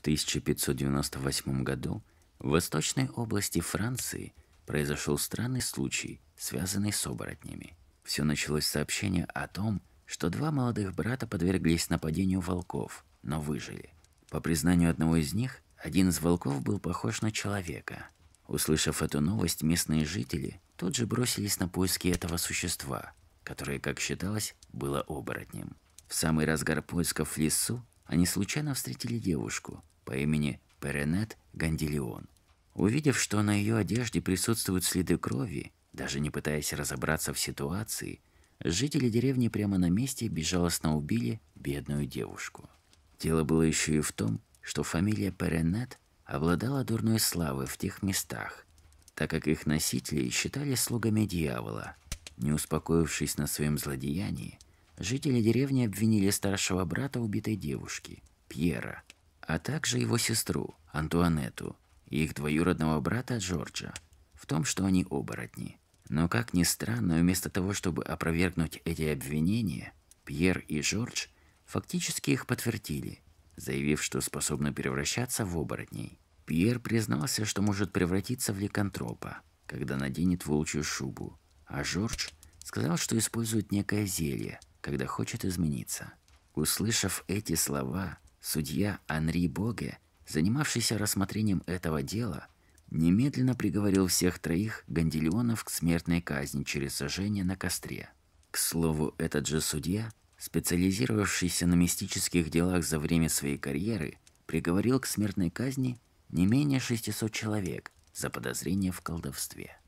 В 1598 году в восточной области Франции произошел странный случай, связанный с оборотнями. Все началось с сообщения о том, что два молодых брата подверглись нападению волков, но выжили. По признанию одного из них, один из волков был похож на человека. Услышав эту новость, местные жители тут же бросились на поиски этого существа, которое, как считалось, было оборотнем. В самый разгар поисков в лесу они случайно встретили девушку, по имени Перенет Гандилеон. Увидев, что на ее одежде присутствуют следы крови, даже не пытаясь разобраться в ситуации, жители деревни прямо на месте безжалостно убили бедную девушку. Дело было еще и в том, что фамилия Перенет обладала дурной славой в тех местах, так как их носители считали слугами дьявола. Не успокоившись на своем злодеянии, жители деревни обвинили старшего брата убитой девушки, Пьера, а также его сестру Антуанетту и их двоюродного брата Джорджа в том, что они оборотни. Но как ни странно, вместо того, чтобы опровергнуть эти обвинения, Пьер и Джордж фактически их подтвердили, заявив, что способны превращаться в оборотней. Пьер признался, что может превратиться в ликантропа, когда наденет волчью шубу, а Джордж сказал, что использует некое зелье, когда хочет измениться. Услышав эти слова, Судья Анри Боге, занимавшийся рассмотрением этого дела, немедленно приговорил всех троих гандильонов к смертной казни через сожжение на костре. К слову, этот же судья, специализировавшийся на мистических делах за время своей карьеры, приговорил к смертной казни не менее 600 человек за подозрение в колдовстве.